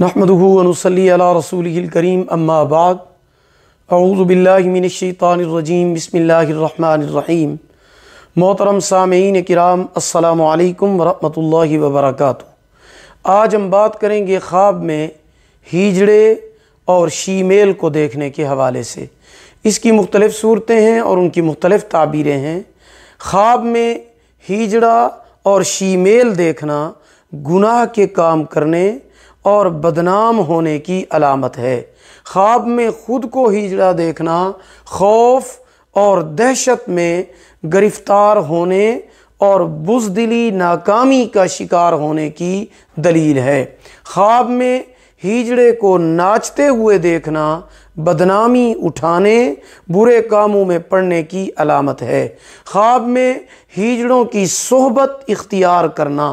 करीम रसूलकरीम अम्माबाद अऊज़बिल्लिमिनशानरजीम बसमीम मोहतरम सामीन कराम अल्लाम वरहि वबरक आज हम बात करेंगे ख्वाब में हीजड़े और शीमेल को देखने के हवाले से इसकी मुख्तलिफ़ सूरतें हैं और उनकी मुख्तलिफ़ ताबीरें हैं ख्वाब में हीजड़ा और शीमेल देखना गुनाह के काम करने और बदनाम होने की अलामत है ख्वाब में ख़ुद को हिजड़ा देखना खौफ और दहशत में गिरफ़्तार होने और बुजदिली नाकामी का शिकार होने की दलील है ख्वाब में हिजड़े को नाचते हुए देखना बदनामी उठाने बुरे कामों में पड़ने की अलामत है ख्वाब में हिजड़ों की सोहबत इख्तियार करना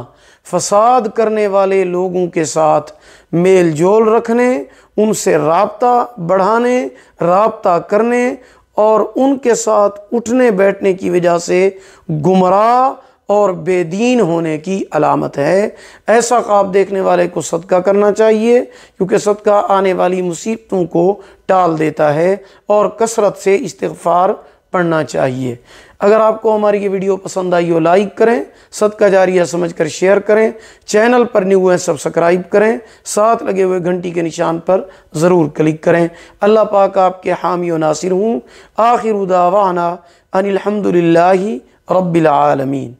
फसाद करने वाले लोगों के साथ मेल जोल रखने उनसे रबता बढ़ाने रबता करने और उनके साथ उठने बैठने की वजह से गुमराह और बेदीन होने की अलामत है ऐसा ख्वाब देखने वाले को सदका करना चाहिए क्योंकि सदका आने वाली मुसीबतों को टाल देता है और कसरत से इस्तफ़ार पढ़ना चाहिए अगर आपको हमारी ये वीडियो पसंद आई हो लाइक करें सदका जारिया समझकर शेयर करें चैनल पर न्यू हैं सब्सक्राइब करें साथ लगे हुए घंटी के निशान पर ज़रूर क्लिक करें अल्लाह पाक आपके हामी व नासिर हूँ आखिर उदावाना अनिलहमदिल्ला रबालमीन